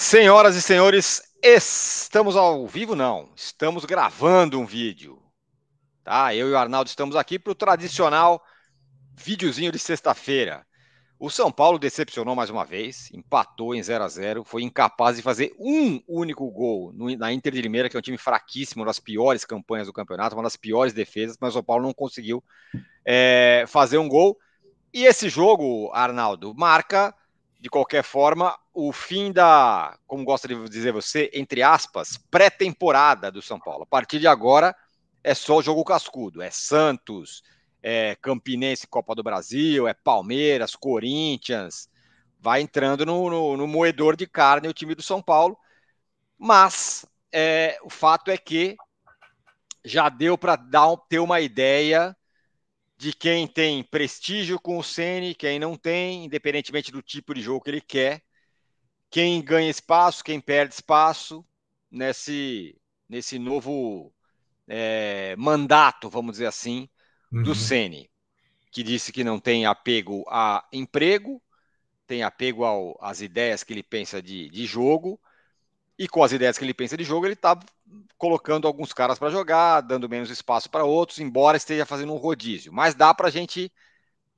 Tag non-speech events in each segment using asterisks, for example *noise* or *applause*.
Senhoras e senhores, estamos ao vivo não, estamos gravando um vídeo. Tá? Eu e o Arnaldo estamos aqui para o tradicional videozinho de sexta-feira. O São Paulo decepcionou mais uma vez, empatou em 0 a 0 foi incapaz de fazer um único gol na Inter de Limeira, que é um time fraquíssimo, uma das piores campanhas do campeonato, uma das piores defesas, mas o São Paulo não conseguiu é, fazer um gol. E esse jogo, Arnaldo, marca de qualquer forma, o fim da, como gosta de dizer você, entre aspas, pré-temporada do São Paulo. A partir de agora é só jogo cascudo, é Santos, é Campinense Copa do Brasil, é Palmeiras, Corinthians, vai entrando no, no, no moedor de carne o time do São Paulo, mas é, o fato é que já deu para ter uma ideia de quem tem prestígio com o Ceni, quem não tem, independentemente do tipo de jogo que ele quer, quem ganha espaço, quem perde espaço nesse, nesse novo é, mandato, vamos dizer assim, uhum. do Ceni, que disse que não tem apego a emprego, tem apego ao, às ideias que ele pensa de, de jogo e com as ideias que ele pensa de jogo, ele está colocando alguns caras para jogar, dando menos espaço para outros, embora esteja fazendo um rodízio. Mas dá para a gente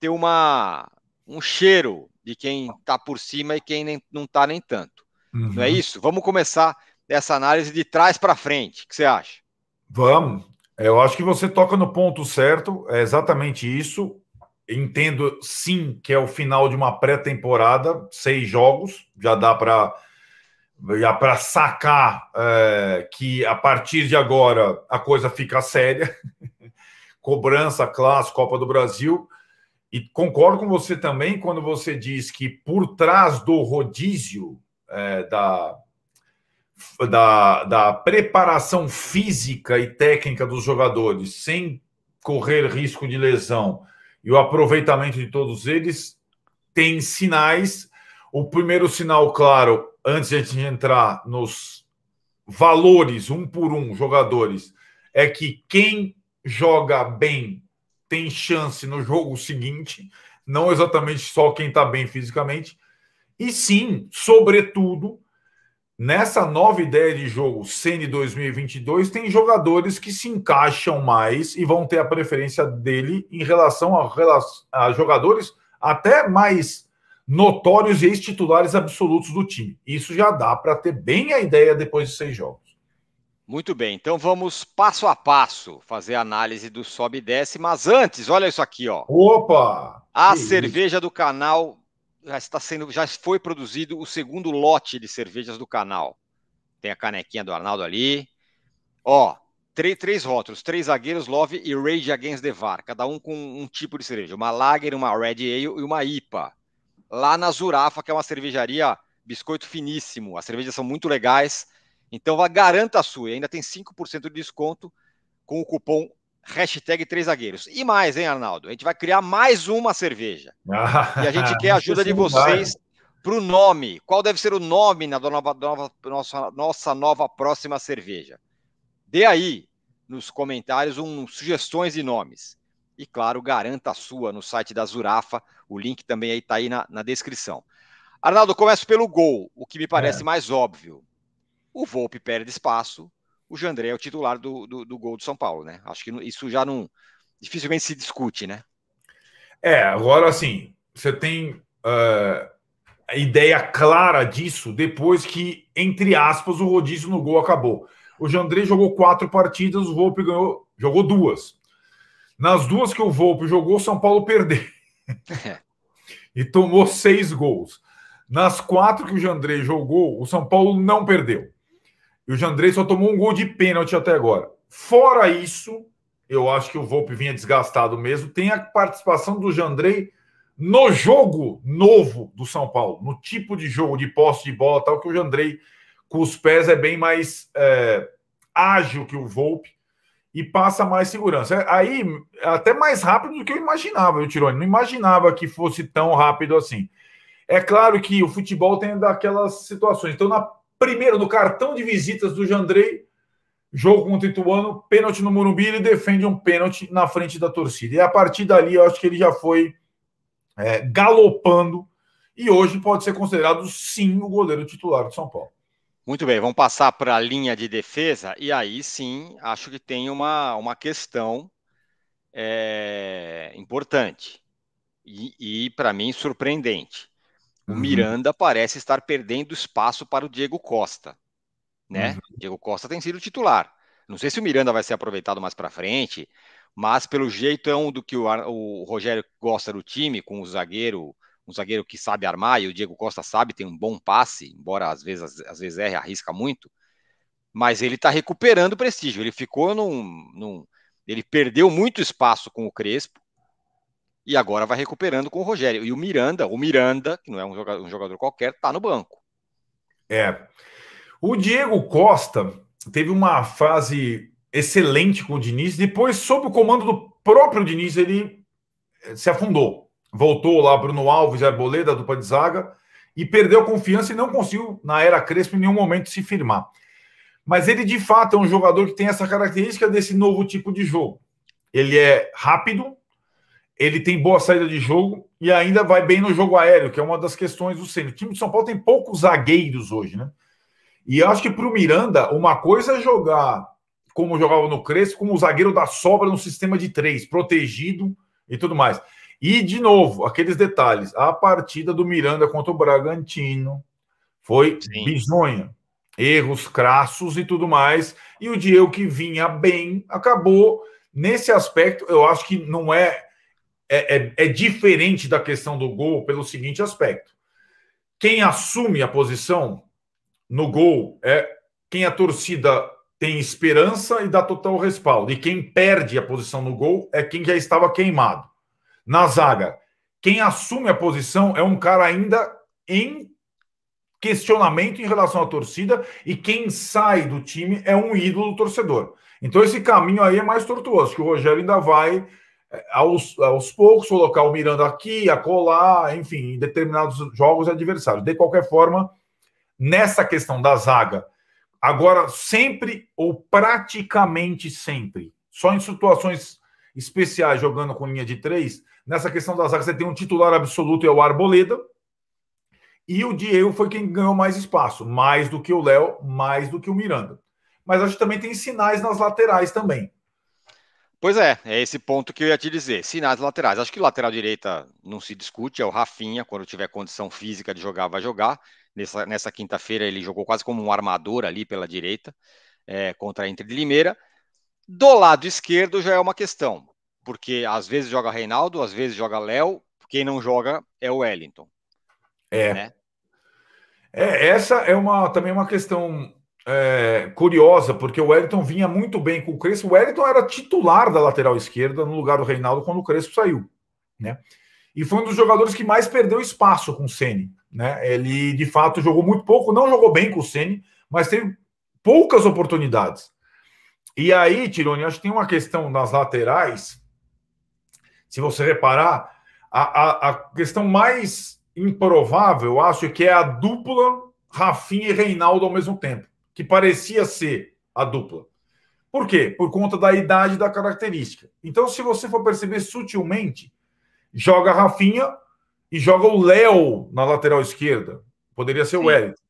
ter uma, um cheiro de quem está por cima e quem nem, não está nem tanto. Uhum. Não é uhum. isso? Vamos começar essa análise de trás para frente. O que você acha? Vamos. Eu acho que você toca no ponto certo, é exatamente isso. Entendo sim que é o final de uma pré-temporada, seis jogos, já dá para é para sacar é, que a partir de agora a coisa fica séria, *laughs* cobrança, classe, Copa do Brasil. E concordo com você também quando você diz que por trás do rodízio é, da, da, da preparação física e técnica dos jogadores, sem correr risco de lesão, e o aproveitamento de todos eles, tem sinais o primeiro sinal claro, antes de a gente entrar nos valores, um por um, jogadores, é que quem joga bem tem chance no jogo seguinte, não exatamente só quem está bem fisicamente, e sim, sobretudo, nessa nova ideia de jogo CN 2022, tem jogadores que se encaixam mais e vão ter a preferência dele em relação a, a jogadores até mais notórios ex-titulares absolutos do time. Isso já dá para ter bem a ideia depois de seis jogos. Muito bem, então vamos passo a passo fazer a análise do sobe e desce, mas antes, olha isso aqui, ó. Opa! A cerveja isso? do canal já está sendo, já foi produzido o segundo lote de cervejas do canal. Tem a canequinha do Arnaldo ali. Ó, três, três rótulos, três zagueiros, Love e Rage Against the VAR, cada um com um tipo de cerveja, uma Lager, uma Red Ale e uma IPA lá na Zurafa, que é uma cervejaria biscoito finíssimo. As cervejas são muito legais. Então, vá, garanta a sua. E ainda tem 5% de desconto com o cupom hashtag Três Zagueiros. E mais, hein, Arnaldo? A gente vai criar mais uma cerveja. Ah, e a gente quer a *laughs* ajuda de vocês para o nome. Qual deve ser o nome da nova, nova, nossa, nossa nova próxima cerveja? Dê aí nos comentários um, sugestões de nomes. E claro, garanta a sua no site da Zurafa. O link também está aí, tá aí na, na, descrição. Arnaldo, começo pelo gol, o que me parece é. mais óbvio. O Volpe perde espaço, o Jandré é o titular do, do, do gol do São Paulo, né? Acho que isso já não. dificilmente se discute, né? É, agora assim, você tem uh, a ideia clara disso depois que, entre aspas, o rodízio no gol acabou. O Jandré jogou quatro partidas, o Volpe ganhou, jogou duas. Nas duas que o Volpe jogou, o São Paulo perdeu. É. *laughs* e tomou seis gols. Nas quatro que o Jandrei jogou, o São Paulo não perdeu. E o Jandrei só tomou um gol de pênalti até agora. Fora isso, eu acho que o Volpe vinha desgastado mesmo. Tem a participação do Jandrei no jogo novo do São Paulo, no tipo de jogo de posse de bola, tal que o Jandrei com os pés é bem mais é, ágil que o Volpe e passa mais segurança. É, aí, até mais rápido do que eu imaginava, eu Tirone. Não imaginava que fosse tão rápido assim. É claro que o futebol tem daquelas situações. Então, na primeira, no cartão de visitas do Jandrei, jogo contra o Ituano, pênalti no Morumbi, ele defende um pênalti na frente da torcida. E a partir dali, eu acho que ele já foi é, galopando e hoje pode ser considerado, sim, o goleiro titular de São Paulo. Muito bem, vamos passar para a linha de defesa, e aí sim acho que tem uma, uma questão é, importante e, e para mim, surpreendente. O uhum. Miranda parece estar perdendo espaço para o Diego Costa, né? Uhum. Diego Costa tem sido titular. Não sei se o Miranda vai ser aproveitado mais para frente, mas pelo jeito é um do que o, o Rogério gosta do time, com o zagueiro um zagueiro que sabe armar, e o Diego Costa sabe, tem um bom passe, embora às vezes, às vezes erre, arrisca muito, mas ele está recuperando prestígio. Ele ficou num, num, Ele perdeu muito espaço com o Crespo e agora vai recuperando com o Rogério. E o Miranda, o Miranda, que não é um jogador, um jogador qualquer, está no banco. É. O Diego Costa teve uma fase excelente com o Diniz, depois, sob o comando do próprio Diniz, ele eh, se afundou voltou lá Bruno Alves e Arboleda, dupla de zaga, e perdeu confiança e não conseguiu, na era Crespo, em nenhum momento se firmar. Mas ele, de fato, é um jogador que tem essa característica desse novo tipo de jogo. Ele é rápido, ele tem boa saída de jogo e ainda vai bem no jogo aéreo, que é uma das questões do Senna. O time de São Paulo tem poucos zagueiros hoje, né? E eu acho que para o Miranda, uma coisa é jogar como jogava no Crespo, como o zagueiro da sobra no sistema de três, protegido e tudo mais. E, de novo, aqueles detalhes. A partida do Miranda contra o Bragantino foi Sim. bizonha. Erros crassos e tudo mais. E o Diego, que vinha bem, acabou. Nesse aspecto, eu acho que não é é, é. é diferente da questão do gol pelo seguinte aspecto. Quem assume a posição no gol é quem a torcida tem esperança e dá total respaldo. E quem perde a posição no gol é quem já estava queimado. Na zaga, quem assume a posição é um cara ainda em questionamento em relação à torcida e quem sai do time é um ídolo torcedor. Então esse caminho aí é mais tortuoso, que o Rogério ainda vai é, aos, aos poucos colocar o Miranda aqui, acolá, enfim, em determinados jogos adversários. De qualquer forma, nessa questão da zaga, agora sempre ou praticamente sempre, só em situações especiais jogando com linha de três, Nessa questão da zaga, você tem um titular absoluto, é o Arboleda. E o Diego foi quem ganhou mais espaço, mais do que o Léo, mais do que o Miranda. Mas acho que também tem sinais nas laterais também. Pois é, é esse ponto que eu ia te dizer. Sinais laterais. Acho que lateral direita não se discute, é o Rafinha, quando tiver condição física de jogar, vai jogar. Nessa, nessa quinta-feira ele jogou quase como um armador ali pela direita, é, contra a Inter de Limeira. Do lado esquerdo já é uma questão porque às vezes joga Reinaldo, às vezes joga Léo, quem não joga é o Wellington. É. Né? É, essa é uma também uma questão é, curiosa, porque o Wellington vinha muito bem com o Crespo. O Wellington era titular da lateral esquerda no lugar do Reinaldo quando o Crespo saiu, né? E foi um dos jogadores que mais perdeu espaço com o Ceni, né? Ele de fato jogou muito pouco, não jogou bem com o Ceni, mas teve poucas oportunidades. E aí, Tironi, acho que tem uma questão nas laterais se você reparar, a, a, a questão mais improvável, eu acho, é que é a dupla Rafinha e Reinaldo ao mesmo tempo, que parecia ser a dupla. Por quê? Por conta da idade da característica. Então, se você for perceber sutilmente, joga Rafinha e joga o Léo na lateral esquerda. Poderia ser Sim. o Wellington.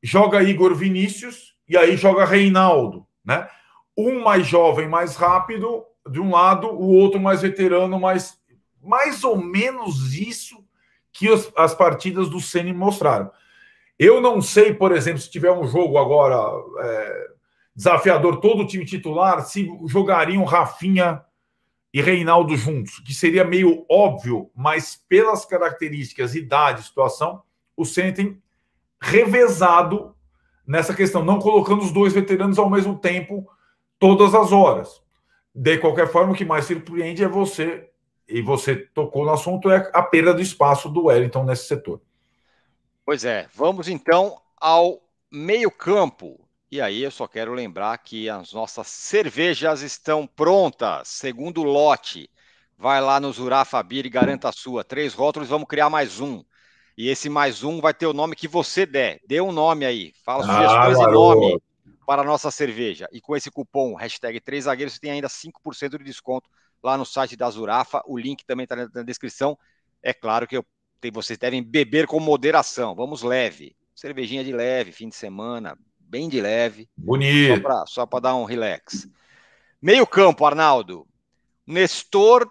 Joga Igor Vinícius e aí joga Reinaldo, né? Um mais jovem, mais rápido, de um lado, o outro mais veterano, mas mais ou menos isso que as, as partidas do Ceni mostraram. Eu não sei, por exemplo, se tiver um jogo agora é, desafiador, todo o time titular, se jogariam Rafinha e Reinaldo juntos, que seria meio óbvio, mas pelas características, idade, situação, o Ceni tem revezado nessa questão, não colocando os dois veteranos ao mesmo tempo todas as horas. De qualquer forma, o que mais surpreende é você, e você tocou no assunto, é a perda do espaço do Wellington nesse setor. Pois é, vamos então ao meio-campo. E aí eu só quero lembrar que as nossas cervejas estão prontas, segundo lote. Vai lá no Zurafa Beer e garanta a sua. Três rótulos, vamos criar mais um. E esse mais um vai ter o nome que você der. Dê um nome aí. Fala sugestões ah, e nome para a nossa cerveja. E com esse cupom, hashtag 3 zagueiros, você tem ainda 5% de desconto lá no site da Zurafa. O link também está na descrição. É claro que eu, tem, vocês devem beber com moderação. Vamos leve. Cervejinha de leve, fim de semana, bem de leve. Bonito. Só para dar um relax. Meio campo, Arnaldo. Nestor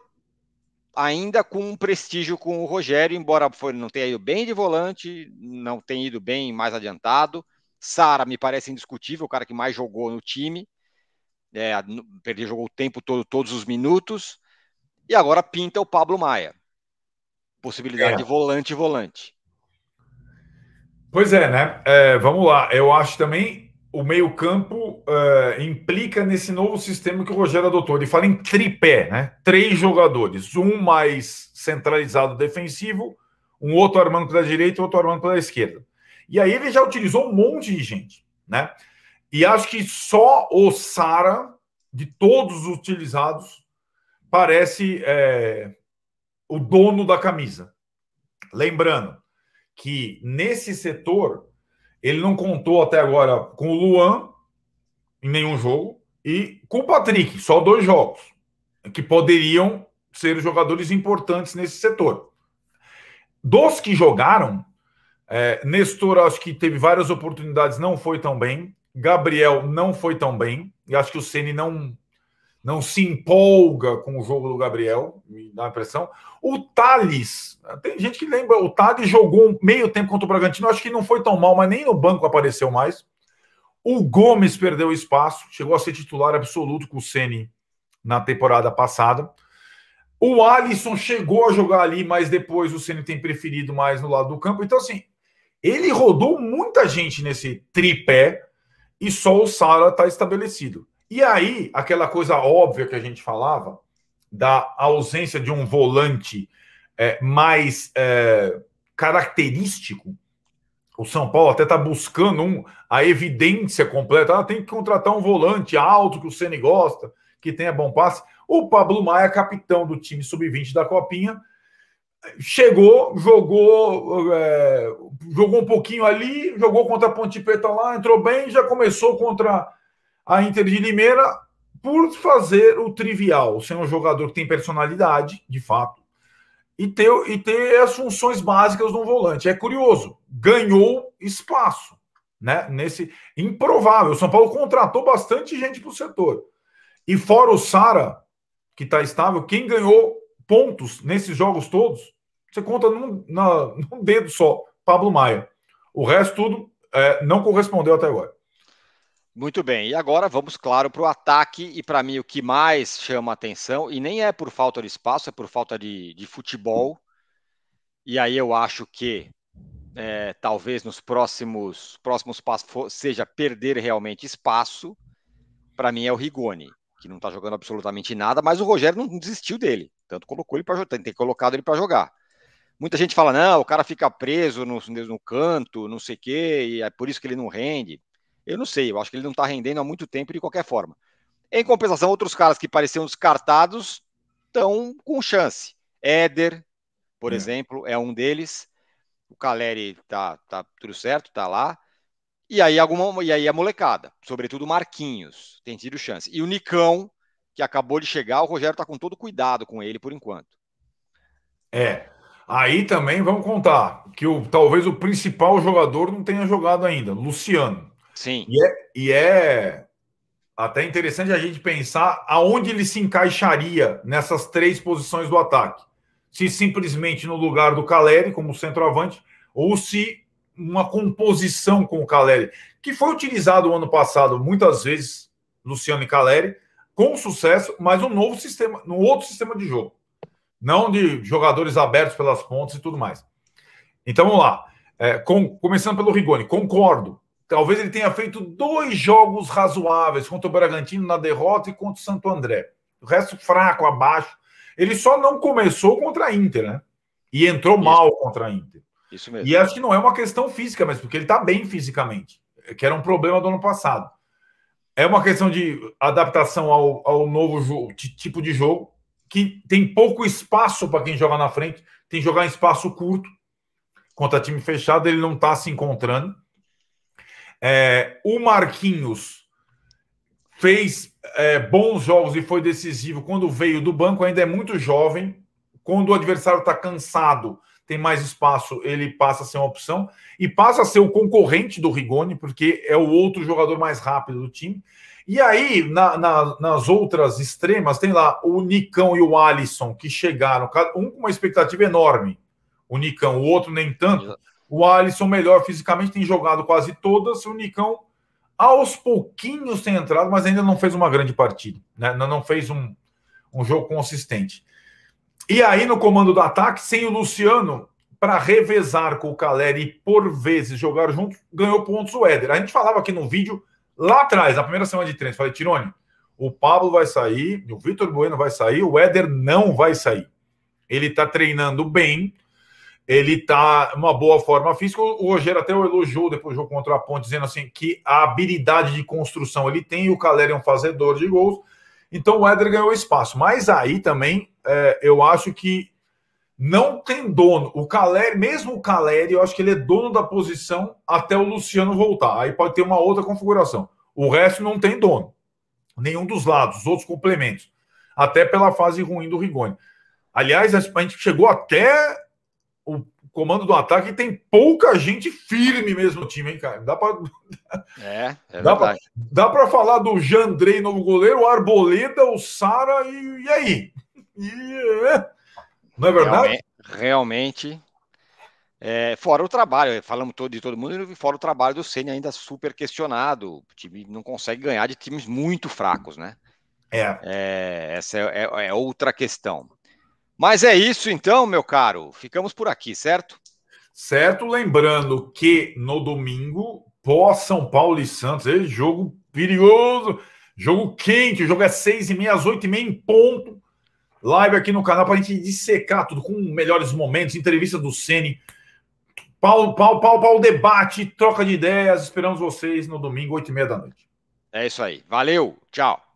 ainda com um prestígio com o Rogério, embora foi, não tenha ido bem de volante, não tenha ido bem mais adiantado. Sara me parece indiscutível, o cara que mais jogou no time. É, ele jogou o tempo todo, todos os minutos. E agora pinta o Pablo Maia. Possibilidade é. de volante volante. Pois é, né? É, vamos lá. Eu acho também o meio-campo é, implica nesse novo sistema que o Rogério adotou. Ele fala em tripé, né? Três jogadores. Um mais centralizado defensivo, um outro armando pela direita e outro armando pela esquerda. E aí ele já utilizou um monte de gente, né? E acho que só o Sara, de todos os utilizados, parece é, o dono da camisa. Lembrando que nesse setor ele não contou até agora com o Luan em nenhum jogo e com o Patrick, só dois jogos que poderiam ser jogadores importantes nesse setor. Dos que jogaram, é, Nestor, acho que teve várias oportunidades, não foi tão bem. Gabriel não foi tão bem. E acho que o Ceni não não se empolga com o jogo do Gabriel, me dá a impressão. O Thales, tem gente que lembra, o Thales jogou meio tempo contra o Bragantino, acho que não foi tão mal, mas nem no banco apareceu mais. O Gomes perdeu espaço, chegou a ser titular absoluto com o Ceni na temporada passada. O Alisson chegou a jogar ali, mas depois o Ceni tem preferido mais no lado do campo. Então, assim, ele rodou muita gente nesse tripé e só o Sara está estabelecido. E aí, aquela coisa óbvia que a gente falava, da ausência de um volante é, mais é, característico, o São Paulo até está buscando um, a evidência completa. Ah, tem que contratar um volante alto que o Ceni gosta, que tenha bom passe. O Pablo Maia, capitão do time sub-20 da Copinha, chegou, jogou, é, jogou um pouquinho ali, jogou contra a Ponte Preta lá, entrou bem, já começou contra a Inter de Limeira por fazer o trivial, ser um jogador que tem personalidade, de fato, e ter, e ter as funções básicas de um volante. É curioso, ganhou espaço, né? Nesse improvável, o São Paulo contratou bastante gente para o setor. E fora o Sara, que está estável, quem ganhou pontos nesses jogos todos você conta num, na, *laughs* num dedo só, Pablo Maia. O resto tudo é, não correspondeu até agora. Muito bem, e agora vamos, claro, para o ataque. E para mim, o que mais chama atenção, e nem é por falta de espaço, é por falta de, de futebol. E aí eu acho que é, talvez nos próximos, próximos passos seja perder realmente espaço. Para mim, é o Rigoni, que não está jogando absolutamente nada, mas o Rogério não desistiu dele. Tanto colocou ele para jogar, tem que ter colocado ele para jogar. Muita gente fala, não, o cara fica preso no, no canto, não sei o quê, e é por isso que ele não rende. Eu não sei, eu acho que ele não está rendendo há muito tempo de qualquer forma. Em compensação, outros caras que pareciam descartados estão com chance. Éder, por é. exemplo, é um deles. O Caleri tá, tá tudo certo, tá lá. E aí, alguma, e aí a molecada, sobretudo Marquinhos, tem tido chance. E o Nicão, que acabou de chegar, o Rogério está com todo cuidado com ele por enquanto. É, Aí também vamos contar que o, talvez o principal jogador não tenha jogado ainda, Luciano. Sim. E é, e é até interessante a gente pensar aonde ele se encaixaria nessas três posições do ataque. Se simplesmente no lugar do Caleri, como centroavante, ou se uma composição com o Caleri, que foi utilizado o ano passado muitas vezes, Luciano e Caleri, com sucesso, mas um novo sistema, um outro sistema de jogo não de jogadores abertos pelas pontas e tudo mais. Então vamos lá. É, com, começando pelo Rigoni, concordo. Talvez ele tenha feito dois jogos razoáveis contra o Bragantino na derrota e contra o Santo André. O resto fraco, abaixo. Ele só não começou contra a Inter, né? E entrou Isso. mal contra a Inter. Isso mesmo. E acho que não é uma questão física, mas porque ele está bem fisicamente, que era um problema do ano passado. É uma questão de adaptação ao, ao novo jogo, tipo de jogo que tem pouco espaço para quem joga na frente, tem que jogar em espaço curto. Contra time fechado, ele não está se encontrando. É, o Marquinhos fez é, bons jogos e foi decisivo quando veio do banco, ainda é muito jovem. Quando o adversário está cansado, tem mais espaço, ele passa a ser uma opção e passa a ser o concorrente do Rigoni, porque é o outro jogador mais rápido do time. E aí, na, na, nas outras extremas, tem lá o Nicão e o Alisson, que chegaram, um com uma expectativa enorme. O Nicão, o outro nem tanto. O Alisson, melhor fisicamente, tem jogado quase todas. O Nicão, aos pouquinhos, tem entrado, mas ainda não fez uma grande partida. Né? Não fez um, um jogo consistente. E aí, no comando do ataque, sem o Luciano, para revezar com o Caleri e por vezes jogar juntos, ganhou pontos o Éder. A gente falava aqui no vídeo Lá atrás, na primeira semana de eu falei, Tirone, o Pablo vai sair, o Vitor Bueno vai sair, o Éder não vai sair. Ele tá treinando bem, ele tá uma boa forma física. O Rogério até o elogiou depois do jogo contra a Ponte, dizendo assim que a habilidade de construção ele tem, e o Caleri é um fazedor de gols. Então o Éder ganhou espaço. Mas aí também é, eu acho que não tem dono. O Caleri, mesmo o Caleri, eu acho que ele é dono da posição até o Luciano voltar. Aí pode ter uma outra configuração. O resto não tem dono. Nenhum dos lados, os outros complementos. Até pela fase ruim do Rigoni. Aliás, a gente chegou até o comando do ataque e tem pouca gente firme mesmo no time, hein, cara? Dá pra. É, é *laughs* dá, pra, dá pra falar do Jandrei, novo goleiro, o Arboleda, o Sara e, e aí? *laughs* E, é. Não é verdade? Realmente. realmente é, fora o trabalho, falamos todo, de todo mundo, e fora o trabalho do Senna ainda super questionado. O time não consegue ganhar de times muito fracos, né? É. é essa é, é, é outra questão. Mas é isso então, meu caro. Ficamos por aqui, certo? Certo, lembrando que no domingo, pós São Paulo e Santos, é jogo perigoso, jogo quente, o jogo é seis e meia, às oito e meia em ponto. Live aqui no canal para a gente dissecar tudo com melhores momentos, entrevista do Sene, pau, pau, pau, pau, debate, troca de ideias. Esperamos vocês no domingo, oito e meia da noite. É isso aí. Valeu, tchau.